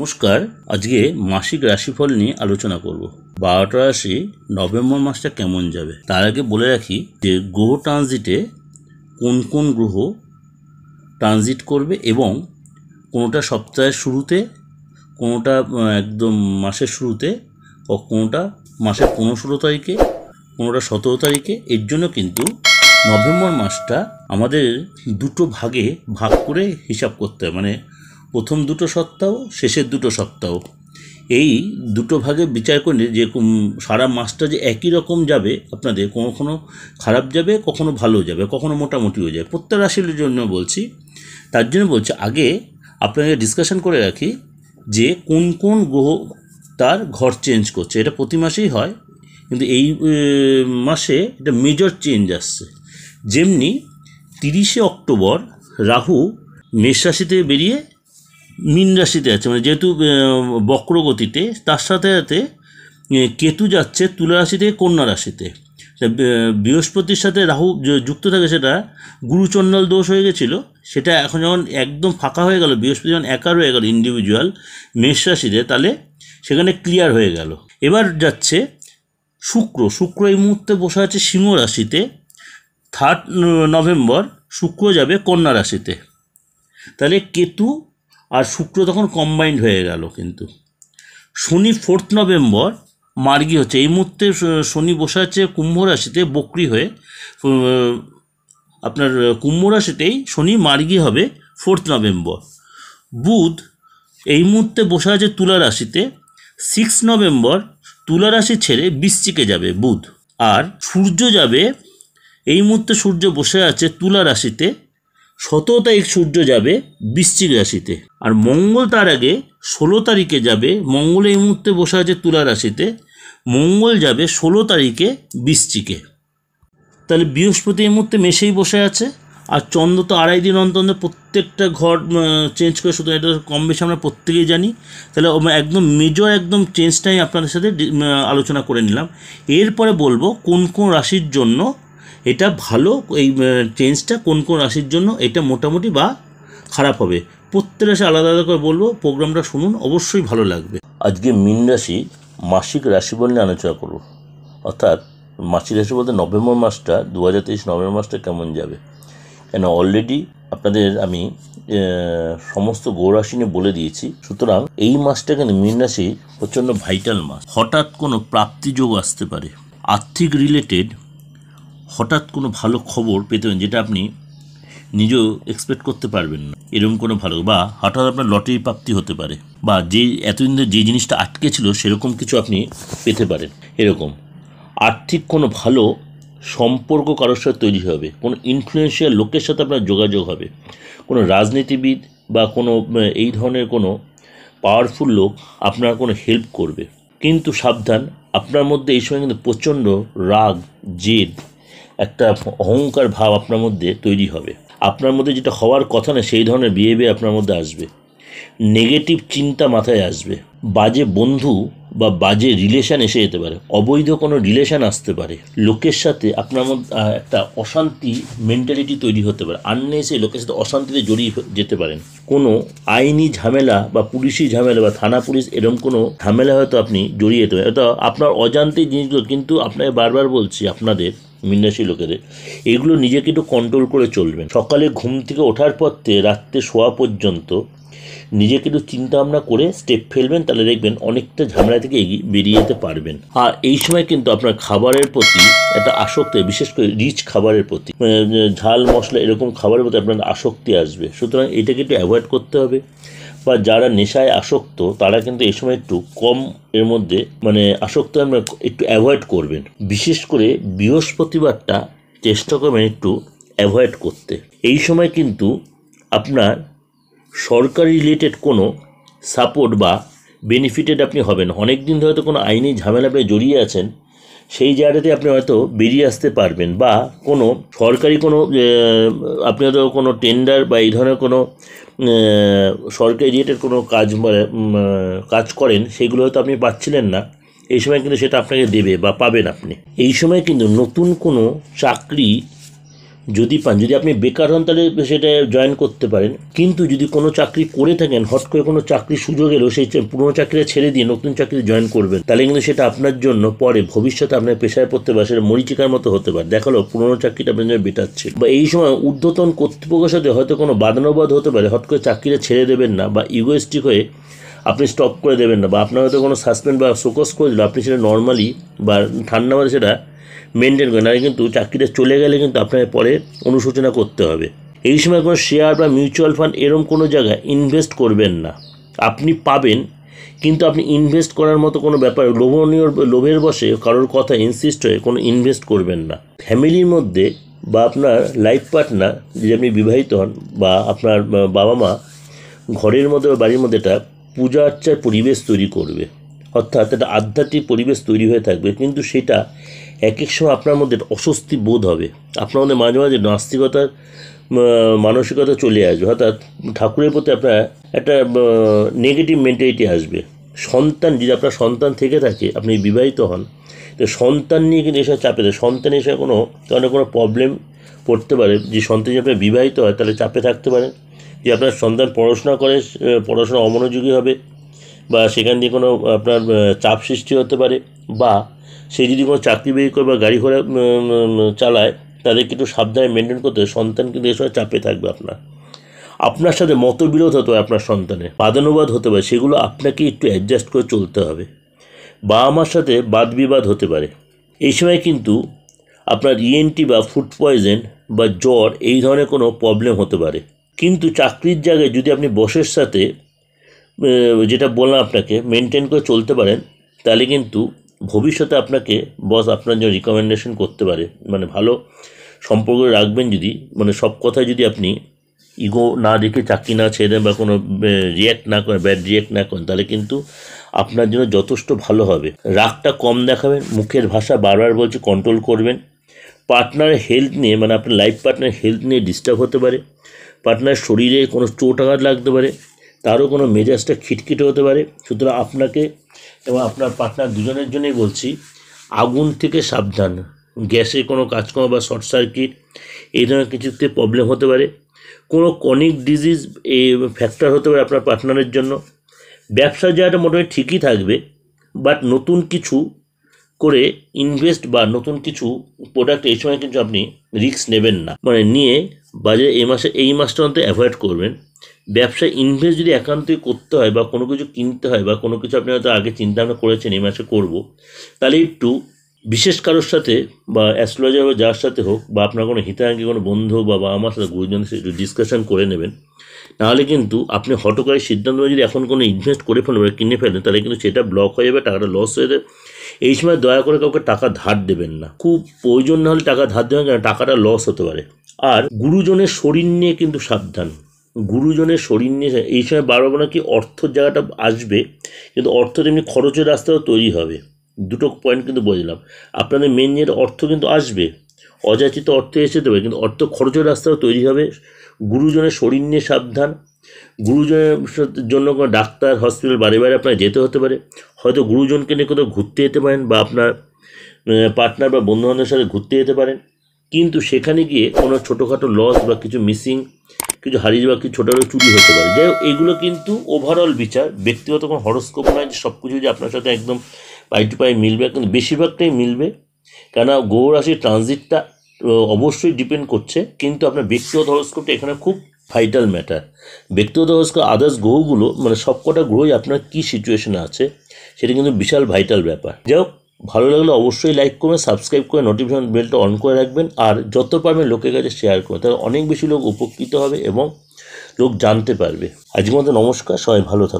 নমস্কার আজকে মাসিক রাশিফল নিয়ে আলোচনা করব বারোটা রাশি নভেম্বর মাসটা কেমন যাবে তার আগে বলে রাখি যে গ্রহ ট্রানজিটে কোন কোন গ্রহ ট্রানজিট করবে এবং কোনোটা সপ্তাহের শুরুতে কোনোটা একদম মাসের শুরুতে ও কোনোটা মাসের পনেরো তারিখে কোনোটা সতেরো তারিখে এর জন্য কিন্তু নভেম্বর মাসটা আমাদের দুটো ভাগে ভাগ করে হিসাব করতে হয় মানে প্রথম দুটো সপ্তাহ শেষের দুটো সপ্তাহ এই দুটো ভাগে বিচার করলে যে সারা মাসটা যে একই রকম যাবে আপনাদের কখনো খারাপ যাবে কখনো ভালো যাবে কখনো মোটামুটি হয়ে যাবে প্রত্যেক রাশির জন্য বলছি তার জন্য বলছি আগে আপনাকে ডিসকাশন করে রাখি যে কোন কোন গ্রহ তার ঘর চেঞ্জ করছে এটা প্রতি মাসেই হয় কিন্তু এই মাসে এটা মেজর চেঞ্জ আসছে যেমনি তিরিশে অক্টোবর রাহু মেষ রাশিতে বেরিয়ে মিন রাশিতে আছে মানে যেহেতু বক্রগতিতে তার সাথে সাথে কেতু যাচ্ছে তুলা রাশি থেকে কন্যা রাশিতে বৃহস্পতির সাথে রাহু যুক্ত থাকে সেটা গুরুচণ্ডাল দোষ হয়ে গেছিলো সেটা এখন যখন একদম ফাঁকা হয়ে গেল বৃহস্পতি যখন একার হয়ে গেল ইন্ডিভিজুয়াল মেষ রাশিতে তাহলে সেখানে ক্লিয়ার হয়ে গেল এবার যাচ্ছে শুক্র শুক্র এই মুহূর্তে বসে আছে সিংহ রাশিতে থার্ড নভেম্বর শুক্র যাবে কন্যা রাশিতে তাহলে কেতু আর শুক্র তখন কম্বাইন্ড হয়ে গেল কিন্তু শনি ফোর্থ নভেম্বর মার্গি হচ্ছে এই মুহূর্তে শনি বসে আছে কুম্ভ রাশিতে বকরি হয়ে আপনার কুম্ভ রাশিতেই শনি মার্গি হবে ফোর্থ নভেম্বর বুধ এই মুহূর্তে বসে আছে তুলা রাশিতে সিক্স নভেম্বর তুলা রাশি ছেড়ে বৃশ্চিকে যাবে বুধ আর সূর্য যাবে এই মুহূর্তে সূর্য বসে আছে তুলা রাশিতে সতেরো তারিখ সূর্য যাবে বৃশ্চিক রাশিতে আর মঙ্গল তার আগে ষোলো তারিখে যাবে মঙ্গল এই মুহূর্তে বসে আছে তুলা রাশিতে মঙ্গল যাবে ষোলো তারিখে বৃশ্চিকে তাহলে বৃহস্পতি এই মুহূর্তে মেশেই বসে আছে আর চন্দ্র তো আড়াই দিন অন্তর প্রত্যেকটা ঘর চেঞ্জ করে শুধু এটা কম বেশি আমরা প্রত্যেকেই জানি তাহলে একদম মেজর একদম চেঞ্জটাই আপনাদের সাথে আলোচনা করে নিলাম এরপরে বলবো কোন কোন রাশির জন্য এটা ভালো এই চেঞ্জটা কোন কোন রাশির জন্য এটা মোটামুটি বা খারাপ হবে প্রত্যেক রাশি আলাদা আলাদা করে বলবো প্রোগ্রামটা শুনুন অবশ্যই ভালো লাগবে আজকে মিন রাশি মাসিক বল নিয়ে আলোচনা করব অর্থাৎ মাসিক রাশি বলতে নভেম্বর মাসটা দু হাজার তেইশ নভেম্বর মাসটা কেমন যাবে কেন অলরেডি আপনাদের আমি সমস্ত গৌরাশি নিয়ে বলে দিয়েছি সুতরাং এই মাসটা কিন্তু মিন রাশি প্রচণ্ড ভাইটাল মাস হঠাৎ কোনো প্রাপ্তিযোগ আসতে পারে আর্থিক রিলেটেড হঠাৎ কোনো ভালো খবর পেতেন যেটা আপনি নিজেও এক্সপেক্ট করতে পারবেন না এরকম কোনো ভালো বা হঠাৎ আপনার লটারি প্রাপ্তি হতে পারে বা যে এতদিন ধরে যে জিনিসটা আটকে ছিল সেরকম কিছু আপনি পেতে পারেন এরকম আর্থিক কোনো ভালো সম্পর্ক কারোর সাথে তৈরি হবে কোনো ইনফ্লুয়েন্সিয়াল লোকের সাথে আপনার যোগাযোগ হবে কোনো রাজনীতিবিদ বা কোনো এই ধরনের কোনো পাওয়ারফুল লোক আপনার কোনো হেল্প করবে কিন্তু সাবধান আপনার মধ্যে এই সময় কিন্তু প্রচণ্ড রাগ জেদ একটা অহংকার ভাব আপনার মধ্যে তৈরি হবে আপনার মধ্যে যেটা হওয়ার কথা না সেই ধরনের বিহেভিয়ার আপনার মধ্যে আসবে নেগেটিভ চিন্তা মাথায় আসবে বাজে বন্ধু বা বাজে রিলেশান এসে যেতে পারে অবৈধ কোনো রিলেশান আসতে পারে লোকের সাথে আপনার মধ্যে একটা অশান্তি মেন্টালিটি তৈরি হতে পারে আন্নে এসে লোকের সাথে অশান্তিতে জড়িয়ে যেতে পারেন কোনো আইনি ঝামেলা বা পুলিশি ঝামেলা বা থানা পুলিশ এরকম কোনো ঝামেলা হয়তো আপনি জড়িয়ে যেতে পারেন অর্থাৎ আপনার অজান্তেই জিনিসগুলো কিন্তু আপনাকে বারবার বলছি আপনাদের মিনাশী লোকেদের এগুলো নিজেকে একটু কন্ট্রোল করে চলবেন সকালে ঘুম থেকে ওঠার পর থেকে রাত্রে শোয়া পর্যন্ত নিজেকে একটু চিন্তাভাবনা করে স্টেপ ফেলবেন তাহলে দেখবেন অনেকটা ঝামেলা থেকে এগিয়ে বেরিয়ে যেতে পারবেন আর এই সময় কিন্তু আপনার খাবারের প্রতি একটা আসক্তি বিশেষ করে রিচ খাবারের প্রতি ঝাল মশলা এরকম খাবারের প্রতি আপনার আসক্তি আসবে সুতরাং এটাকে একটু অ্যাভয়েড করতে হবে বা যারা নেশায় আসক্ত তারা কিন্তু এই সময় একটু কম এর মধ্যে মানে আসক্ত আমরা একটু অ্যাভয়েড করবেন বিশেষ করে বৃহস্পতিবারটা চেষ্টা করবেন একটু অ্যাভয়েড করতে এই সময় কিন্তু আপনার সরকারি রিলেটেড কোনো সাপোর্ট বা বেনিফিটেড আপনি হবেন অনেক দিন ধরে তো কোনো আইনি ঝামেলা আপনি জড়িয়ে আছেন সেই জায়গাটাতে আপনি হয়তো বেরিয়ে আসতে পারবেন বা কোনো সরকারি কোনো আপনি হয়তো কোনো টেন্ডার বা এই ধরনের কোনো সরকারি রিলেটেড কোনো কাজ কাজ করেন সেগুলো হয়তো আপনি পাচ্ছিলেন না এই সময় কিন্তু সেটা আপনাকে দেবে বা পাবেন আপনি এই সময় কিন্তু নতুন কোনো চাকরি যদি পান যদি আপনি বেকার হন তাহলে সেটা জয়েন করতে পারেন কিন্তু যদি কোনো চাকরি করে থাকেন হট করে কোনো চাকরি সুযোগ এলো সেই পুরনো চাকরিটা ছেড়ে দিয়ে নতুন চাকরি জয়েন করবেন তাহলে কিন্তু সেটা আপনার জন্য পরে ভবিষ্যতে আপনার পেশায় পড়তে পারে সেটা মরিচিকার মতো হতে পারে দেখালো পুরনো চাকরিটা আপনার জন্য বেটাচ্ছে বা এই সময় ঊর্ধ্বতন কর্তৃপক্ষের সাথে হয়তো কোনো বাদানুবাদ হতে পারে হট করে চাকরিটা ছেড়ে দেবেন না বা ইগোয়েস্টিক হয়ে আপনি স্টপ করে দেবেন না বা আপনার হয়তো কোনো সাসপেন্ড বা শোকস করে দিল আপনি সেটা নর্মালি বা ঠান্ডা মানে সেটা মেনটেন করে নাহলে কিন্তু চাকরিতে চলে গেলে কিন্তু আপনাকে পরে অনুশোচনা করতে হবে এই সময় কোনো শেয়ার বা মিউচুয়াল ফান্ড এরম কোনো জায়গায় ইনভেস্ট করবেন না আপনি পাবেন কিন্তু আপনি ইনভেস্ট করার মতো কোনো ব্যাপার লোভনীয় লোভের বসে কারোর কথা ইনসিস্ট হয়ে কোনো ইনভেস্ট করবেন না ফ্যামিলির মধ্যে বা আপনার লাইফ পার্টনার যদি আপনি বিবাহিত হন বা আপনার বাবা মা ঘরের মধ্যে বা বাড়ির মধ্যে একটা পূজা আর্চার পরিবেশ তৈরি করবে অর্থাৎ একটা আধ্যাত্মিক পরিবেশ তৈরি হয়ে থাকবে কিন্তু সেটা এক এক সময় আপনার মধ্যে অস্বস্তি বোধ হবে আপনার মধ্যে মাঝে মাঝে নাস্তিকতার মানসিকতা চলে আসবে অর্থাৎ ঠাকুরের প্রতি আপনার একটা নেগেটিভ মেন্টালিটি আসবে সন্তান যদি আপনার সন্তান থেকে থাকে আপনি বিবাহিত হন তো সন্তান নিয়ে কিন্তু এসব চাপে দেয় সন্তান এসে কোনো কারণে কোনো প্রবলেম পড়তে পারে যে সন্তান যদি আপনার বিবাহিত হয় তাহলে চাপে থাকতে পারে যে আপনার সন্তান পড়াশোনা করে পড়াশোনা অমনোযোগী হবে বা সেখান দিয়ে কোনো আপনার চাপ সৃষ্টি হতে পারে বা সে যদি কোনো চাকরি বেরি করে বা গাড়ি ঘোড়া চালায় তাদের কিন্তু সাবধানে মেনটেন করতে সন্তান কিন্তু এই সময় চাপে থাকবে আপনার আপনার সাথে মতবিরোধ হতে হয় আপনার সন্তানে বাদানুবাদ হতে পারে সেগুলো আপনাকে একটু অ্যাডজাস্ট করে চলতে হবে বা আমার সাথে বাদ বিবাদ হতে পারে এই সময় কিন্তু আপনার ইএনটি e বা ফুড পয়জেন বা জ্বর এই ধরনের কোনো প্রবলেম হতে পারে কিন্তু চাকরির জায়গায় যদি আপনি বসের সাথে যেটা বললাম আপনাকে মেনটেন করে চলতে পারেন তাহলে কিন্তু ভবিষ্যতে আপনাকে বস আপনার জন্য রিকমেন্ডেশন করতে পারে মানে ভালো সম্পর্ক রাখবেন যদি মানে সব কথায় যদি আপনি ইগো না দেখে চাকরি না ছেড়ে দেন বা কোনো রিয়্যাক্ট না করেন ব্যাড রিয়্যাক্ট না করেন তাহলে কিন্তু আপনার জন্য যথেষ্ট ভালো হবে রাগটা কম দেখাবেন মুখের ভাষা বারবার বলছে কন্ট্রোল করবেন পার্টনার হেলথ নিয়ে মানে আপনার লাইফ পার্টনার হেলথ নিয়ে ডিস্টার্ব হতে পারে পার্টনার শরীরে কোনো চোট আঘাত লাগতে পারে তারও কোনো মেজাজটা খিটখিটে হতে পারে সুতরাং আপনাকে এবং আপনার পার্টনার দুজনের জন্যই বলছি আগুন থেকে সাবধান গ্যাসে কোনো কাজকর্ম বা শর্ট সার্কিট এই ধরনের কিছুতে প্রবলেম হতে পারে কোনো কনিক ডিজিজ এ ফ্যাক্টর হতে পারে আপনার পার্টনারের জন্য ব্যবসা জায়গাটা মোটামুটি ঠিকই থাকবে বাট নতুন কিছু করে ইনভেস্ট বা নতুন কিছু প্রোডাক্ট এই সময় কিন্তু আপনি রিস্ক নেবেন না মানে নিয়ে বাজারে এই মাসে এই মাসটা অন্তত অ্যাভয়েড করবেন ব্যবসায় ইনভেস্ট যদি একান্তই করতে হয় বা কোনো কিছু কিনতে হয় বা কোনো কিছু আপনি হয়তো আগে চিন্তাভাবনা করেছেন এই মাসে করব তাহলে একটু বিশেষ কারোর সাথে বা অ্যাস্ট্রোলজার বা যার সাথে হোক বা আপনার কোনো হিতাঙ্গী কোনো বন্ধু বা আমার সাথে গুরুজনের সাথে একটু ডিসকাশন করে নেবেন নাহলে কিন্তু আপনি হটকারী সিদ্ধান্ত যদি এখন কোনো ইনভেস্ট করে ফেলেন বা কিনে ফেলেন তাহলে কিন্তু সেটা ব্লক হয়ে যাবে টাকাটা লস হয়ে যাবে এই সময় দয়া করে কাউকে টাকা ধার দেবেন না খুব প্রয়োজন না হলে টাকা ধার দেবেন কেন টাকাটা লস হতে পারে আর গুরুজনের শরীর নিয়ে কিন্তু সাবধান গুরুজনের শরীর নিয়ে এই সময় বারবার নাকি অর্থর জায়গাটা আসবে কিন্তু অর্থ তেমনি খরচের রাস্তাও তৈরি হবে দুটো পয়েন্ট কিন্তু বুঝলাম আপনাদের মেন যে অর্থ কিন্তু আসবে অযাচিত অর্থ এসে দেবে কিন্তু অর্থ খরচের রাস্তাও তৈরি হবে গুরুজনের শরীর নিয়ে সাবধান গুরুজনের জন্য কোনো ডাক্তার হসপিটাল বারে বারে আপনার যেতে হতে পারে হয়তো গুরুজনকে নিয়ে কোথাও ঘুরতে যেতে পারেন বা আপনার পার্টনার বা বন্ধুবান্ধবের সাথে ঘুরতে যেতে পারেন কিন্তু সেখানে গিয়ে কোনো ছোটোখাটো লস বা কিছু মিসিং কিছু হারিয়ে যাওয়া কিছু ছোটো চুরি হতে পারে যাই হোক এগুলো কিন্তু ওভারঅল বিচার ব্যক্তিগত কোনো হরস্কোপ নয় যে সব কিছু যে আপনার সাথে একদম পাই টু পাই মিলবে কিন্তু বেশিরভাগটাই মিলবে কেন গৌর ট্রানজিটটা অবশ্যই ডিপেন্ড করছে কিন্তু আপনার ব্যক্তিগত হরস্কোপটা এখানে খুব ভাইটাল ম্যাটার ব্যক্তিগত হরস্কোপ আদার্স গ্রহগুলো মানে সবকটা গ্রহই আপনার কী সিচুয়েশনে আছে সেটা কিন্তু বিশাল ভাইটাল ব্যাপার যাই হোক ভালো লাগলে অবশ্যই লাইক করবেন সাবস্ক্রাইব করে নোটিফিকেশন বেলটা অন করে রাখবেন আর যত পারবেন লোকের কাছে শেয়ার করবেন তাহলে অনেক বেশি লোক উপকৃত হবে এবং লোক জানতে পারবে আজকের মধ্যে নমস্কার সবাই ভালো থাকুন